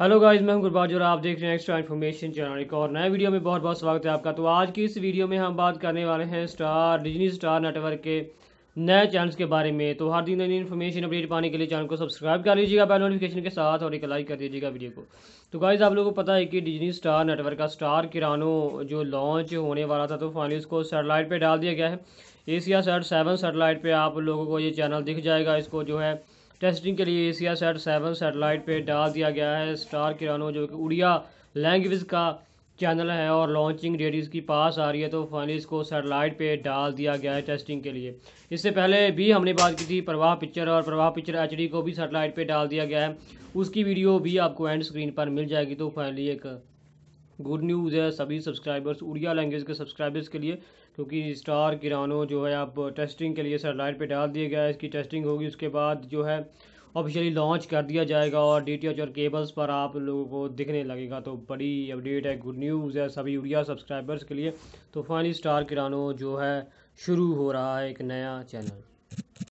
hello guys मैं गुरबाज और आप देख रहे हैं एक्स्ट्रा इन्फॉर्मेशन चैनल एक और नए वीडियो में बहुत बहुत स्वागत है आपका तो आज की इस वीडियो में हम बात करने वाले हैं स्टार डिजनी स्टार नेटवर्क के नए चैनल्स के बारे में तो हर दिन नई इन्फॉर्मेशन अपडेट पाने के लिए चैनल को सब्सक्राइब कर लीजिएगा बेल नोटिफिकेशन के साथ और एक लाइक कर दीजिएगा वीडियो को तो गाइज आप लोगों को पता है कि डिजनी स्टार नेटवर्क का स्टार किरानो जो लॉन्च होने वाला था तो फाइनली उसको सेटेलाइट पर डाल दिया गया है एशिया सेट सेवन सेटेलाइट पर आप लोगों को ये चैनल दिख जाएगा इसको जो है टेस्टिंग के लिए एशिया सेट सेवन सेटेलाइट पर डाल दिया गया है स्टार किरानो जो कि उड़िया लैंग्वेज का चैनल है और लॉन्चिंग डेट इसकी पास आ रही है तो फाइनली इसको सेटेलाइट पे डाल दिया गया है टेस्टिंग के लिए इससे पहले भी हमने बात की थी प्रवाह पिक्चर और प्रवाह पिक्चर एच को भी सेटेलाइट पे डाल दिया गया है उसकी वीडियो भी आपको एंड स्क्रीन पर मिल जाएगी तो फाइनली एक गुड न्यूज़ है सभी सब्सक्राइबर्स उड़िया लैंग्वेज के सब्सक्राइबर्स के लिए क्योंकि स्टार किरानो जो है आप टेस्टिंग के लिए सेटेलाइट पे डाल दिया गया है इसकी टेस्टिंग होगी उसके बाद जो है ऑफिशियली लॉन्च कर दिया जाएगा और डी और केबल्स पर आप लोगों को दिखने लगेगा तो बड़ी अपडेट है गुड न्यूज़ है सभी उड़िया सब्सक्राइबर्स के लिए तो फाइनली स्टार किरानो जो है शुरू हो रहा है एक नया चैनल